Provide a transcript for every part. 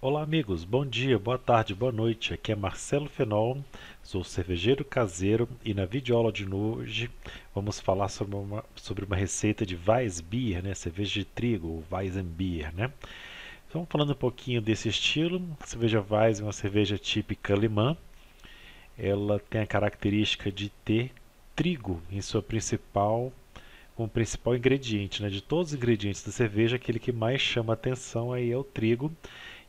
Olá, amigos. Bom dia, boa tarde, boa noite. Aqui é Marcelo Fenol, sou cervejeiro caseiro e na videoaula de hoje vamos falar sobre uma, sobre uma receita de Weissbier, né? cerveja de trigo, ou Weissenbier, né? Então, falando um pouquinho desse estilo, a cerveja Weiss é uma cerveja típica alemã. Ela tem a característica de ter trigo em sua principal como principal ingrediente, né? De todos os ingredientes da cerveja, aquele que mais chama atenção aí é o trigo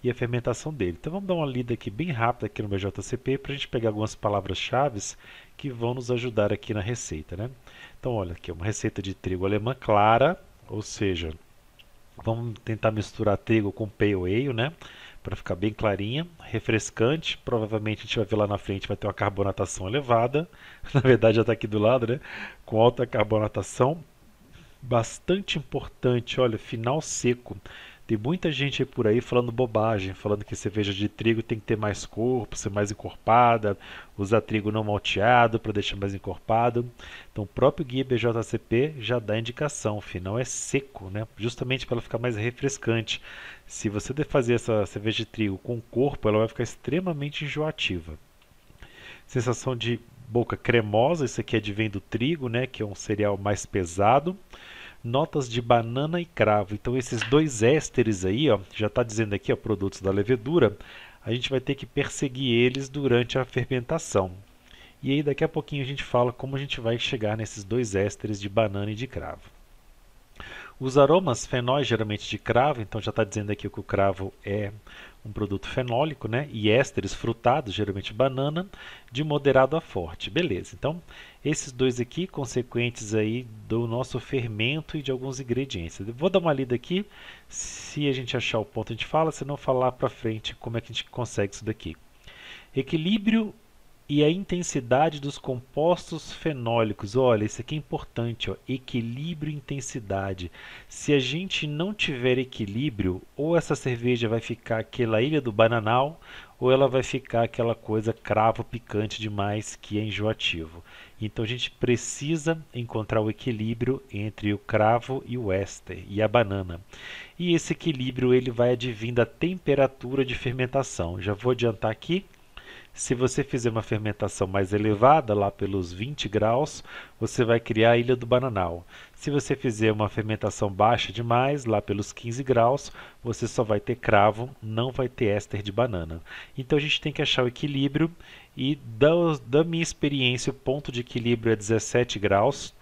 e a fermentação dele. Então vamos dar uma lida aqui bem rápida aqui no BJCP para a gente pegar algumas palavras-chave que vão nos ajudar aqui na receita. Né? Então olha aqui, uma receita de trigo alemã clara, ou seja, vamos tentar misturar trigo com pale ale, né? para ficar bem clarinha, refrescante. Provavelmente a gente vai ver lá na frente, vai ter uma carbonatação elevada. Na verdade, já está aqui do lado, né? Com alta carbonatação. Bastante importante, olha, final seco. Tem muita gente por aí falando bobagem, falando que cerveja de trigo tem que ter mais corpo, ser mais encorpada, usar trigo não malteado para deixar mais encorpado. Então o próprio guia BJCP já dá indicação, final é seco, né? justamente para ela ficar mais refrescante. Se você fazer essa cerveja de trigo com corpo, ela vai ficar extremamente enjoativa. Sensação de boca cremosa, isso aqui é advém do trigo, né? que é um cereal mais pesado notas de banana e cravo. Então esses dois ésteres aí, ó, já está dizendo aqui, ó, produtos da levedura, a gente vai ter que perseguir eles durante a fermentação. E aí daqui a pouquinho a gente fala como a gente vai chegar nesses dois ésteres de banana e de cravo. Os aromas fenóis, geralmente de cravo, então já está dizendo aqui que o cravo é um produto fenólico, né? E ésteres frutados, geralmente banana, de moderado a forte. Beleza, então esses dois aqui, consequentes aí do nosso fermento e de alguns ingredientes. vou dar uma lida aqui, se a gente achar o ponto a gente fala, se não falar para frente como é que a gente consegue isso daqui. Equilíbrio e a intensidade dos compostos fenólicos. Olha, isso aqui é importante, ó, equilíbrio e intensidade. Se a gente não tiver equilíbrio, ou essa cerveja vai ficar aquela ilha do bananal, ou ela vai ficar aquela coisa cravo picante demais que é enjoativo. Então a gente precisa encontrar o equilíbrio entre o cravo e o éster e a banana. E esse equilíbrio ele vai advindo da temperatura de fermentação. Já vou adiantar aqui se você fizer uma fermentação mais elevada, lá pelos 20 graus, você vai criar a ilha do bananal. Se você fizer uma fermentação baixa demais, lá pelos 15 graus, você só vai ter cravo, não vai ter éster de banana. Então a gente tem que achar o equilíbrio e da, da minha experiência, o ponto de equilíbrio é 17 graus,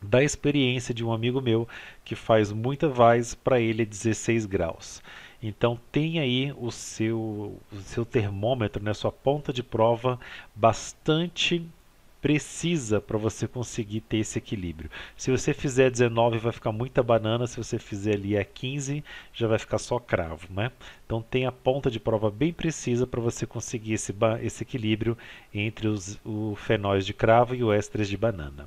da experiência de um amigo meu que faz muita vaz, para ele é 16 graus. Então tenha aí o seu, o seu termômetro, né, sua ponta de prova bastante precisa para você conseguir ter esse equilíbrio. Se você fizer 19 vai ficar muita banana, se você fizer ali a 15 já vai ficar só cravo, né? Então tem a ponta de prova bem precisa para você conseguir esse, esse equilíbrio entre os o fenóis de cravo e o estrés de banana.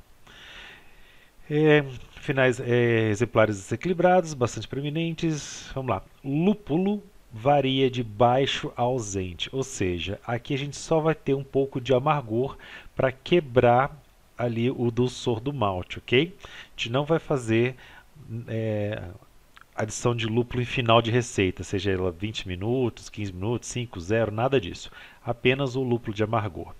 É, finais é, exemplares desequilibrados, bastante preeminentes. Vamos lá. Lúpulo varia de baixo a ausente, ou seja, aqui a gente só vai ter um pouco de amargor para quebrar ali o dulçor do malte, ok? A gente não vai fazer é, adição de lúpulo em final de receita, seja ela 20 minutos, 15 minutos, 5, 0, nada disso. Apenas o lúpulo de amargor.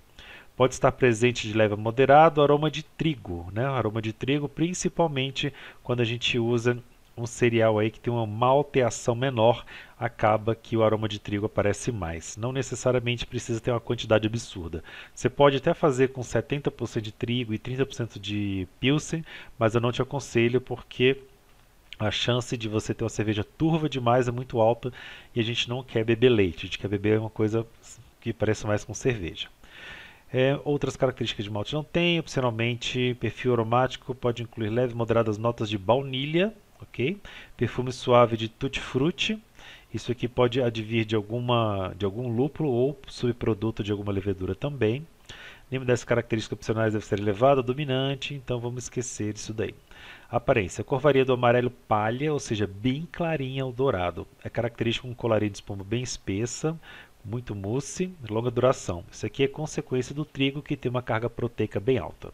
Pode estar presente de leve a moderado aroma de trigo, né? Aroma de trigo, principalmente quando a gente usa um cereal aí que tem uma malteação menor, acaba que o aroma de trigo aparece mais. Não necessariamente precisa ter uma quantidade absurda. Você pode até fazer com 70% de trigo e 30% de pilsen, mas eu não te aconselho porque a chance de você ter uma cerveja turva demais é muito alta e a gente não quer beber leite, a gente quer beber uma coisa que parece mais com cerveja. É, outras características de malte não tem. Opcionalmente, perfil aromático pode incluir leves moderadas notas de baunilha, ok? Perfume suave de tutti-frutti. Isso aqui pode advir de, alguma, de algum lúpulo ou subproduto de alguma levedura também. Nenhuma dessas características opcionais deve ser elevada dominante, então vamos esquecer isso daí. Aparência. A cor varia do amarelo palha, ou seja, bem clarinha ao dourado. É característico um colarinho de espuma bem espessa, muito mousse, longa duração. Isso aqui é consequência do trigo que tem uma carga proteica bem alta.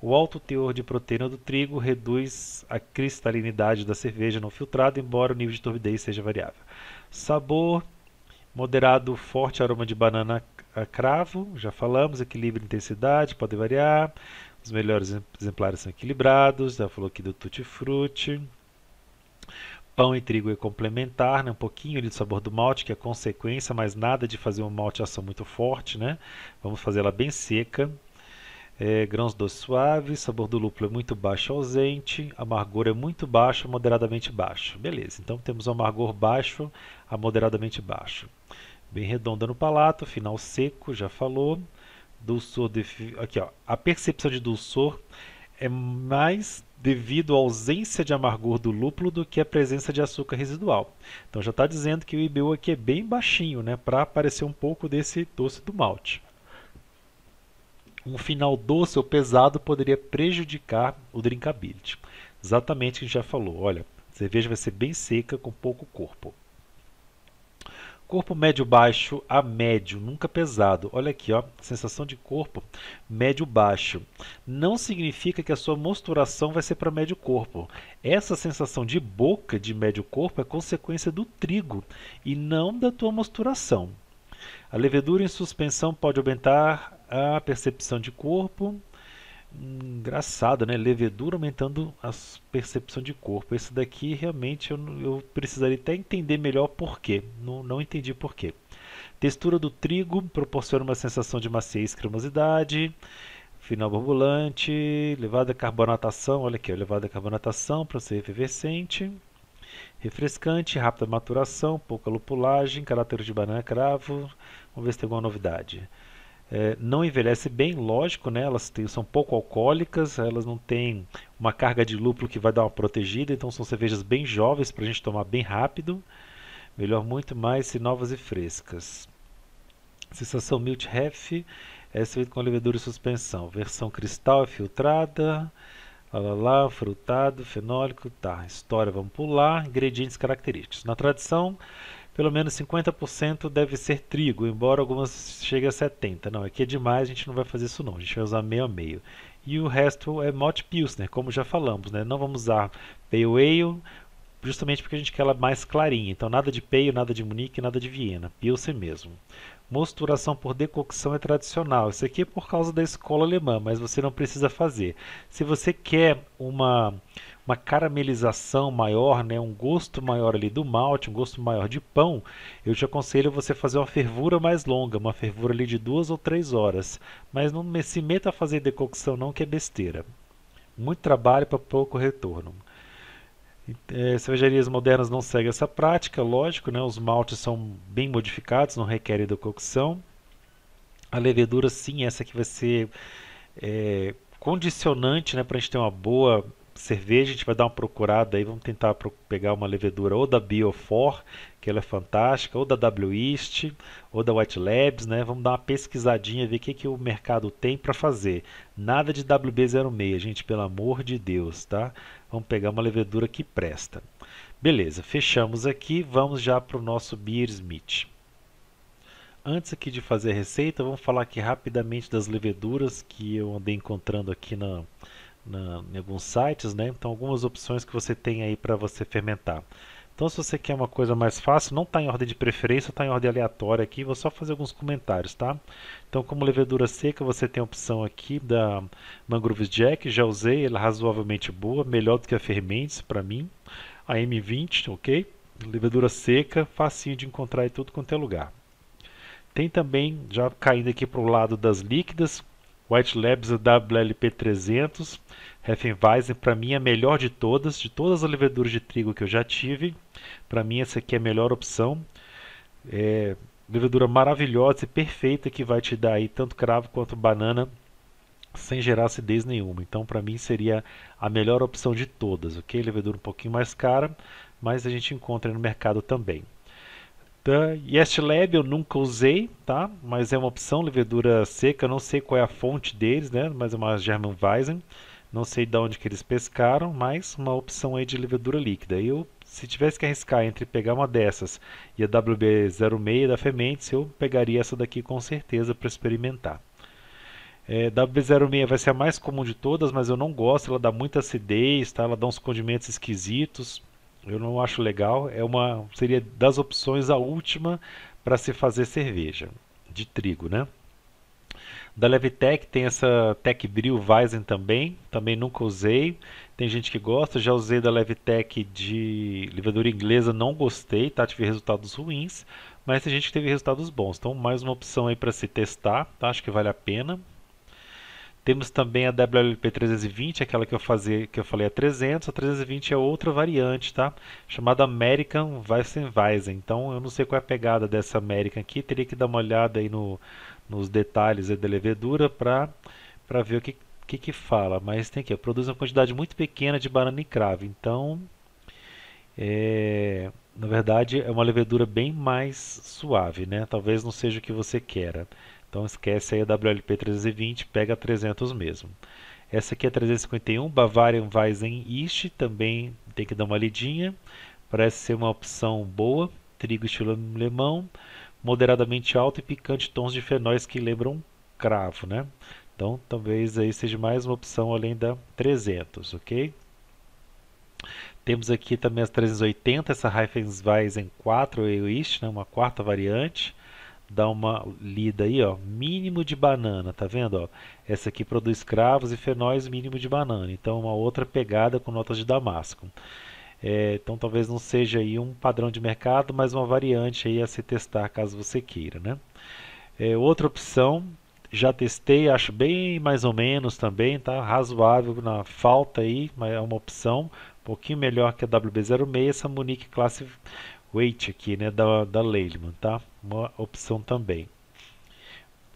O alto teor de proteína do trigo reduz a cristalinidade da cerveja não filtrada, embora o nível de turbidez seja variável. Sabor moderado, forte aroma de banana a cravo, já falamos, equilíbrio e intensidade podem variar. Os melhores exemplares são equilibrados, já falou aqui do tutti-frutti. Pão e trigo é complementar, né? um pouquinho ali do sabor do malte, que é consequência, mas nada de fazer uma malteação muito forte. Né? Vamos fazer ela bem seca. É, grãos doces suaves, sabor do lúpulo é muito baixo ausente, amargor é muito baixo, moderadamente baixo. Beleza, então temos o um amargor baixo a moderadamente baixo. Bem redonda no palato, final seco, já falou. Dulçor, de, aqui ó, a percepção de dulçor é mais devido à ausência de amargor do lúpulo do que à presença de açúcar residual. Então já está dizendo que o IBU aqui é bem baixinho, né, para aparecer um pouco desse doce do malte. Um final doce ou pesado poderia prejudicar o drinkability. Exatamente o que a gente já falou. Olha, a cerveja vai ser bem seca com pouco corpo. Corpo médio-baixo a médio, nunca pesado. Olha aqui, ó, sensação de corpo médio-baixo. Não significa que a sua mosturação vai ser para médio corpo. Essa sensação de boca de médio corpo é consequência do trigo e não da tua mosturação. A levedura em suspensão pode aumentar a percepção de corpo, engraçado, né? Levedura aumentando a percepção de corpo. Esse daqui realmente eu, eu precisaria até entender melhor porquê. Não, não entendi porquê. Textura do trigo proporciona uma sensação de maciez e cremosidade. Final borbulante, elevada carbonatação, olha aqui, elevada carbonatação para ser efervescente. Refrescante, rápida maturação, pouca lupulagem, caráter de banana cravo. Vamos ver se tem alguma novidade é, não envelhece bem, lógico, né? elas têm, são pouco alcoólicas, elas não têm uma carga de lúpulo que vai dar uma protegida, então são cervejas bem jovens para a gente tomar bem rápido. Melhor muito mais se novas e frescas. Sensação Milt Hef é servido com levedura e suspensão. Versão cristal é filtrada. Lá, lá, lá, frutado, fenólico, tá. História, vamos pular. Ingredientes característicos. Na tradição, pelo menos 50% deve ser trigo, embora algumas cheguem a 70%. Não, aqui é demais, a gente não vai fazer isso não, a gente vai usar meio a meio. E o resto é malt pilsner, né, como já falamos, né? Não vamos usar pale ale, justamente porque a gente quer ela mais clarinha. Então nada de pale, nada de Munique, nada de Viena, pilsner mesmo. Mosturação por decocção é tradicional. Isso aqui é por causa da escola alemã, mas você não precisa fazer. Se você quer uma uma caramelização maior, né, um gosto maior ali do malte, um gosto maior de pão, eu te aconselho você fazer uma fervura mais longa, uma fervura ali de duas ou três horas. Mas não se meta a fazer decocção não, que é besteira. Muito trabalho para pouco retorno. É, cervejarias modernas não seguem essa prática, lógico, né? os maltes são bem modificados, não requerem decocção. A levedura, sim, essa que vai ser é, condicionante né, para a gente ter uma boa cerveja, a gente vai dar uma procurada aí, vamos tentar pegar uma levedura ou da Biofor, que ela é fantástica, ou da W East, ou da White Labs, né? Vamos dar uma pesquisadinha, ver o que, que o mercado tem para fazer. Nada de WB06, gente, pelo amor de Deus, tá? Vamos pegar uma levedura que presta. Beleza, fechamos aqui, vamos já para o nosso Beer Smith. Antes aqui de fazer a receita, vamos falar aqui rapidamente das leveduras que eu andei encontrando aqui na, na, em alguns sites, né? Então algumas opções que você tem aí para você fermentar. Então se você quer uma coisa mais fácil, não está em ordem de preferência, está em ordem aleatória aqui, vou só fazer alguns comentários, tá? Então como levedura seca, você tem a opção aqui da Mangroves Jack, já usei, ela é razoavelmente boa, melhor do que a Fermentes para mim, a M20, ok? Levedura seca, facinho de encontrar em tudo quanto é lugar. Tem também, já caindo aqui para o lado das líquidas, White Labs WLP300, Hefenweizen, para mim, é a melhor de todas, de todas as leveduras de trigo que eu já tive. Para mim, essa aqui é a melhor opção. É, levedura maravilhosa e perfeita que vai te dar aí tanto cravo quanto banana sem gerar acidez nenhuma. Então, para mim, seria a melhor opção de todas, ok? Levedura um pouquinho mais cara, mas a gente encontra no mercado também. Tá? Yeast Lab eu nunca usei, tá? Mas é uma opção, levedura seca, não sei qual é a fonte deles, né? Mas é uma german weizen Não sei de onde que eles pescaram, mas uma opção aí de levedura líquida. Eu, se tivesse que arriscar entre pegar uma dessas e a WB06 da Fementes, eu pegaria essa daqui com certeza para experimentar. É, WB06 vai ser a mais comum de todas, mas eu não gosto, ela dá muita acidez, tá? ela dá uns condimentos esquisitos, eu não acho legal. É uma seria das opções a última para se fazer cerveja de trigo, né? Da Levitec tem essa Tech Bril Weizen também, também nunca usei. Tem gente que gosta, já usei da Levitec de levedura inglesa, não gostei, tá? Tive resultados ruins, mas tem gente que teve resultados bons. Então, mais uma opção aí para se testar, tá? Acho que vale a pena. Temos também a WLP 320, aquela que eu, fazia, que eu falei é a 300. A 320 é outra variante, tá? Chamada American Weissenweisen. Então, eu não sei qual é a pegada dessa American aqui. Teria que dar uma olhada aí no, nos detalhes da levedura para ver o que, que, que fala. Mas tem que produz uma quantidade muito pequena de banana e cravo. Então, é, na verdade, é uma levedura bem mais suave, né? Talvez não seja o que você queira. Então esquece aí a WLP 320, pega 300 mesmo. Essa aqui é 351, Bavarian Weizen East, também tem que dar uma lidinha. Parece ser uma opção boa, trigo estilo alemão, moderadamente alto e picante tons de fenóis que lembram cravo, né? Então, talvez aí seja mais uma opção além da 300, ok? Temos aqui também as 380, essa Reifensweizen 4 East, né? uma quarta variante dar uma lida aí, ó, mínimo de banana, tá vendo, ó? Essa aqui produz cravos e fenóis mínimo de banana, então uma outra pegada com notas de damasco. É, então talvez não seja aí um padrão de mercado, mas uma variante aí a se testar caso você queira, né? É, outra opção, já testei, acho bem mais ou menos também, tá? Razoável na falta aí, mas é uma opção, um pouquinho melhor que a WB06, essa Munich classe weight aqui né, da, da Leyland, tá? uma opção também.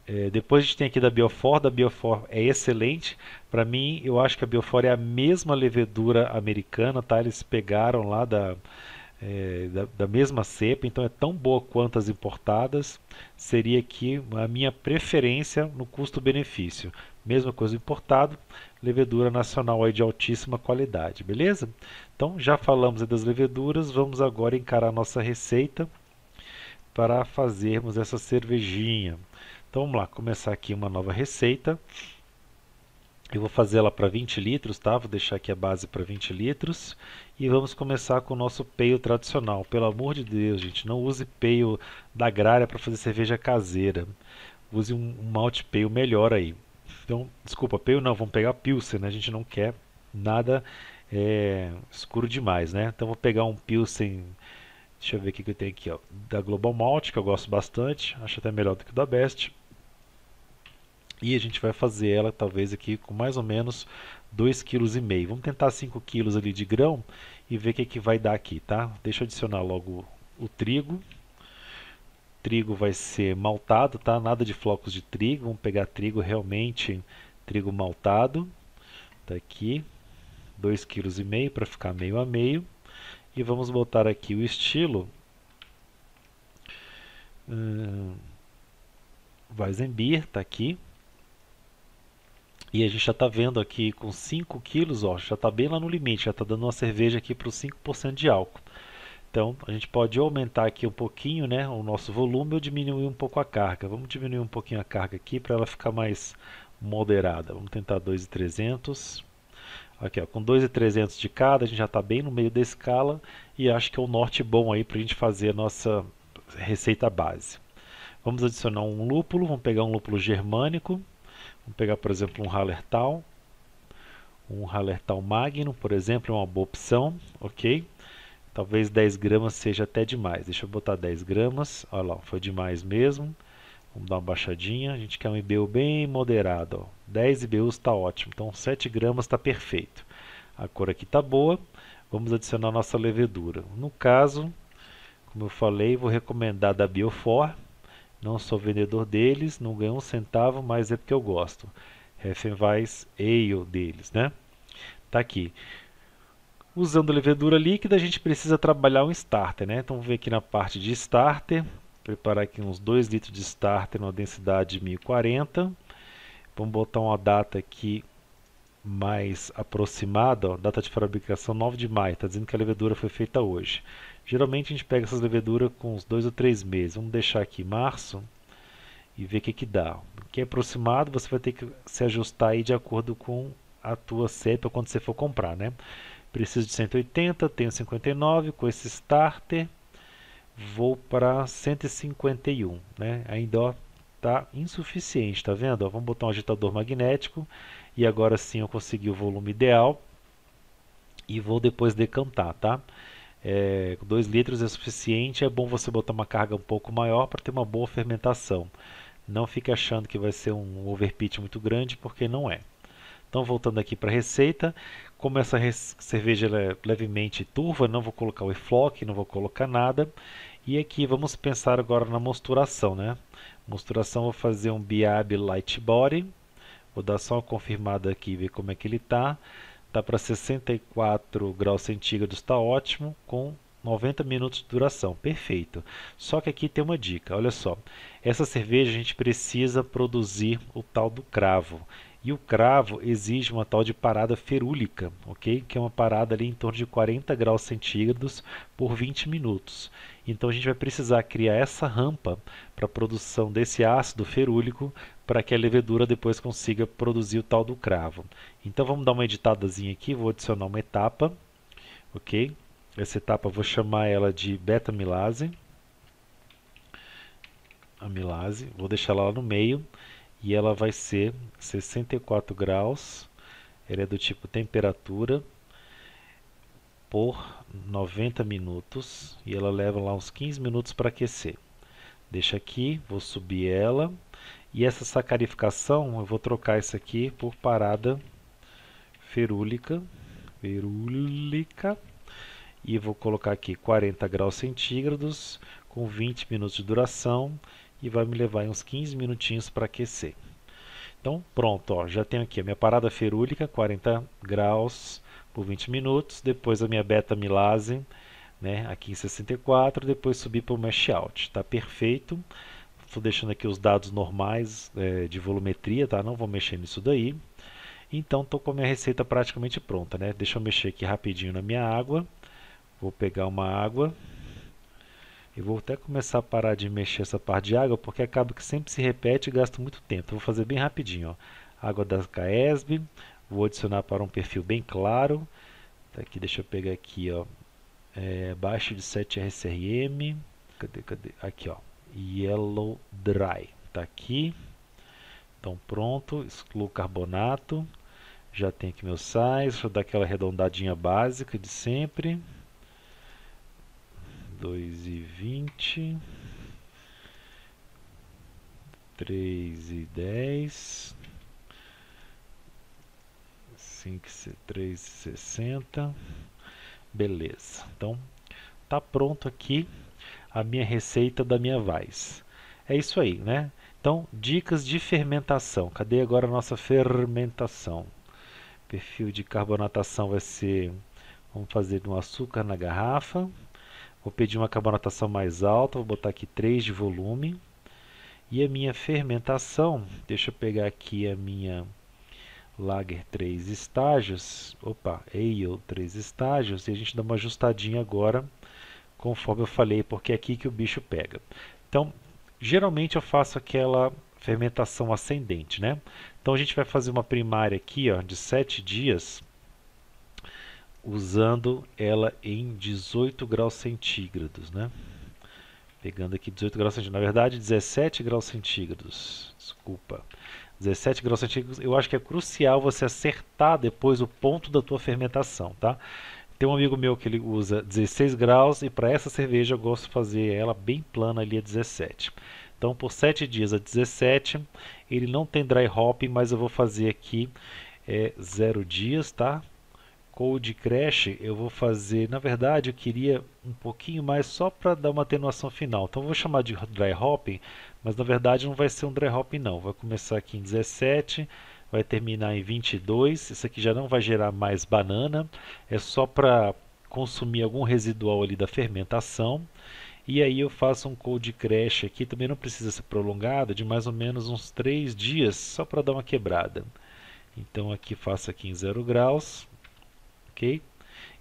É, depois a gente tem aqui da Biofor, da Biofor é excelente, para mim eu acho que a Biofor é a mesma levedura americana, tá? eles pegaram lá da, é, da, da, mesma cepa, então é tão boa quanto as importadas, seria aqui a minha preferência no custo-benefício. Mesma coisa importado, levedura nacional aí de altíssima qualidade, beleza? Então já falamos das leveduras, vamos agora encarar nossa receita para fazermos essa cervejinha. Então vamos lá, começar aqui uma nova receita. Eu vou fazer ela para 20 litros, tá? Vou deixar aqui a base para 20 litros. E vamos começar com o nosso peio tradicional. Pelo amor de Deus, gente, não use peio da agrária para fazer cerveja caseira. Use um, um malte peio melhor aí. Então, desculpa, pale não, vamos pegar pilsen, né? a gente não quer nada é, escuro demais, né? Então vou pegar um pilsen, deixa eu ver o que eu tenho aqui, ó, da Global Malt, que eu gosto bastante, acho até melhor do que o da Best. E a gente vai fazer ela talvez aqui com mais ou menos 2,5 kg. Vamos tentar 5 kg ali de grão e ver o que, que vai dar aqui, tá? Deixa eu adicionar logo o trigo trigo vai ser maltado, tá? Nada de flocos de trigo, vamos pegar trigo realmente, trigo maltado. Tá aqui, 2,5 kg para ficar meio a meio. E vamos botar aqui o estilo hum, Weizenbier, tá aqui. E a gente já está vendo aqui com 5 quilos, ó, já está bem lá no limite, já está dando uma cerveja aqui para os 5% de álcool. Então a gente pode aumentar aqui um pouquinho né, o nosso volume ou diminuir um pouco a carga. Vamos diminuir um pouquinho a carga aqui para ela ficar mais moderada. Vamos tentar 2,300. Aqui, ó, com 2,300 de cada, a gente já está bem no meio da escala e acho que é um norte bom aí para a gente fazer a nossa receita base. Vamos adicionar um lúpulo, vamos pegar um lúpulo germânico, vamos pegar, por exemplo, um Hallertau, um Hallertau Magnum, por exemplo, é uma boa opção, ok? Talvez 10 gramas seja até demais. Deixa eu botar 10 gramas. Olha lá, foi demais mesmo. Vamos dar uma baixadinha. A gente quer um IBU bem moderado. Ó. 10 IBUs está ótimo. Então 7 gramas está perfeito. A cor aqui está boa. Vamos adicionar nossa levedura. No caso, como eu falei, vou recomendar da Biofor. Não sou vendedor deles, não ganho um centavo, mas é porque eu gosto. Heffenweiss Ale deles, né? Tá aqui. Usando levedura líquida, a gente precisa trabalhar um starter, né? Então, vamos ver aqui na parte de starter, preparar aqui uns 2 litros de starter numa densidade de 1040. Vamos botar uma data aqui mais aproximada, ó, data de fabricação 9 de maio, está dizendo que a levedura foi feita hoje. Geralmente a gente pega essas leveduras com uns 2 ou 3 meses, vamos deixar aqui março e ver o que, que dá. Que é aproximado, você vai ter que se ajustar aí de acordo com a tua cepa quando você for comprar, né? Preciso de 180, tenho 59, com esse starter vou para 151, né? Ainda está tá insuficiente, tá vendo? Ó, vamos botar um agitador magnético e agora sim eu consegui o volume ideal e vou depois decantar, tá? 2 é, litros é suficiente, é bom você botar uma carga um pouco maior para ter uma boa fermentação. Não fique achando que vai ser um overpitch muito grande, porque não é. Então voltando aqui para a receita, como essa cerveja é levemente turva, não vou colocar o efloque, não vou colocar nada. E aqui vamos pensar agora na mosturação, né? Mosturação vou fazer um Biab Light Body. Vou dar só uma confirmada aqui, ver como é que ele tá. Tá para 64 graus centígrados, está ótimo, com 90 minutos de duração, perfeito. Só que aqui tem uma dica, olha só. Essa cerveja a gente precisa produzir o tal do cravo. E o cravo exige uma tal de parada ferúlica, ok? Que é uma parada ali em torno de 40 graus centígrados por 20 minutos. Então a gente vai precisar criar essa rampa para a produção desse ácido ferúlico para que a levedura depois consiga produzir o tal do cravo. Então vamos dar uma editadazinha aqui, vou adicionar uma etapa, ok? Essa etapa vou chamar ela de beta amilase amilase, vou deixar ela lá no meio e ela vai ser 64 graus, ela é do tipo temperatura, por 90 minutos e ela leva lá uns 15 minutos para aquecer. Deixa aqui, vou subir ela e essa sacarificação eu vou trocar isso aqui por parada ferúlica, ferúlica e vou colocar aqui 40 graus centígrados com 20 minutos de duração e vai me levar uns 15 minutinhos para aquecer. Então, pronto, ó, já tenho aqui a minha parada ferúlica, 40 graus por 20 minutos, depois a minha beta milase, né, aqui em 64, depois subir para o mesh out. Está perfeito. Estou deixando aqui os dados normais é, de volumetria, tá? Não vou mexer nisso daí. Então, estou com a minha receita praticamente pronta, né? Deixa eu mexer aqui rapidinho na minha água. Vou pegar uma água. Eu vou até começar a parar de mexer essa parte de água, porque acaba que sempre se repete e gasta muito tempo. vou fazer bem rapidinho. Ó. Água da Caesb, vou adicionar para um perfil bem claro. Tá aqui, deixa eu pegar aqui, ó. É, baixo de 7 RCRM. Cadê, cadê? Aqui, ó. Yellow Dry. Tá aqui. Então, pronto. Excluo carbonato. Já tem aqui meu size. Vou dar aquela arredondadinha básica de sempre dois e vinte, três e dez, cinco, três e sessenta, beleza. Então tá pronto aqui a minha receita da minha Vaz. É isso aí, né? Então, dicas de fermentação. Cadê agora a nossa fermentação? Perfil de carbonatação vai ser, vamos fazer um açúcar na garrafa. Vou pedir uma carbonatação mais alta, vou botar aqui 3 de volume. E a minha fermentação, deixa eu pegar aqui a minha Lager 3 estágios, opa, Ale 3 estágios, e a gente dá uma ajustadinha agora, conforme eu falei, porque é aqui que o bicho pega. Então, geralmente eu faço aquela fermentação ascendente, né? Então a gente vai fazer uma primária aqui, ó, de 7 dias, usando ela em 18 graus centígrados, né? Pegando aqui 18 graus centígrados, na verdade 17 graus centígrados, desculpa. 17 graus centígrados, eu acho que é crucial você acertar depois o ponto da tua fermentação, tá? Tem um amigo meu que ele usa 16 graus e para essa cerveja eu gosto de fazer ela bem plana ali a 17. Então por 7 dias a 17, ele não tem dry hop, mas eu vou fazer aqui é, eh, 0 dias, tá? Code Crash eu vou fazer, na verdade eu queria um pouquinho mais só para dar uma atenuação final. Então eu vou chamar de dry hopping, mas na verdade não vai ser um dry hopping não. Vai começar aqui em 17, vai terminar em 22. Isso aqui já não vai gerar mais banana, é só para consumir algum residual ali da fermentação. E aí eu faço um cold crash aqui, também não precisa ser prolongado, de mais ou menos uns 3 dias, só para dar uma quebrada. Então aqui faço aqui em 0 graus ok?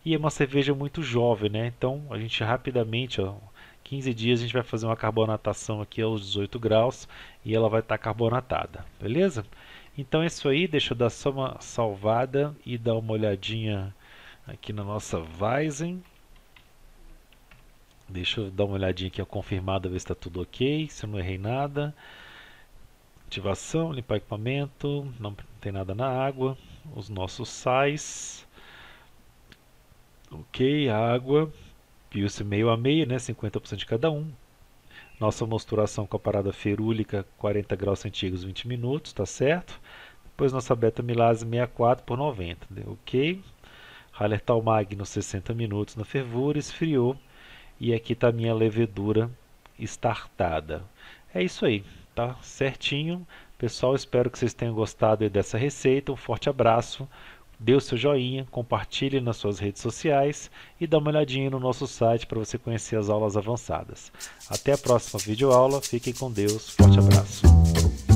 E é uma cerveja muito jovem, né? Então a gente rapidamente, ó, 15 dias a gente vai fazer uma carbonatação aqui aos 18 graus e ela vai estar tá carbonatada, beleza? Então é isso aí, deixa eu dar só uma salvada e dar uma olhadinha aqui na nossa Weizen. Deixa eu dar uma olhadinha aqui, a confirmada, ver se está tudo ok, se eu não errei nada. Ativação, limpar equipamento, não tem nada na água. Os nossos sais. Ok, água, Pilsen meio a meio, né, 50% de cada um. Nossa mosturação com a parada ferúlica, 40 graus centígrados, 20 minutos, tá certo? Depois nossa beta milase 64 por 90, ok? Hallertal Magno 60 minutos na fervura, esfriou. E aqui tá a minha levedura estartada. É isso aí, tá certinho. Pessoal, espero que vocês tenham gostado dessa receita. Um forte abraço dê o seu joinha, compartilhe nas suas redes sociais e dá uma olhadinha no nosso site para você conhecer as aulas avançadas. Até a próxima videoaula, fiquem com Deus, forte abraço.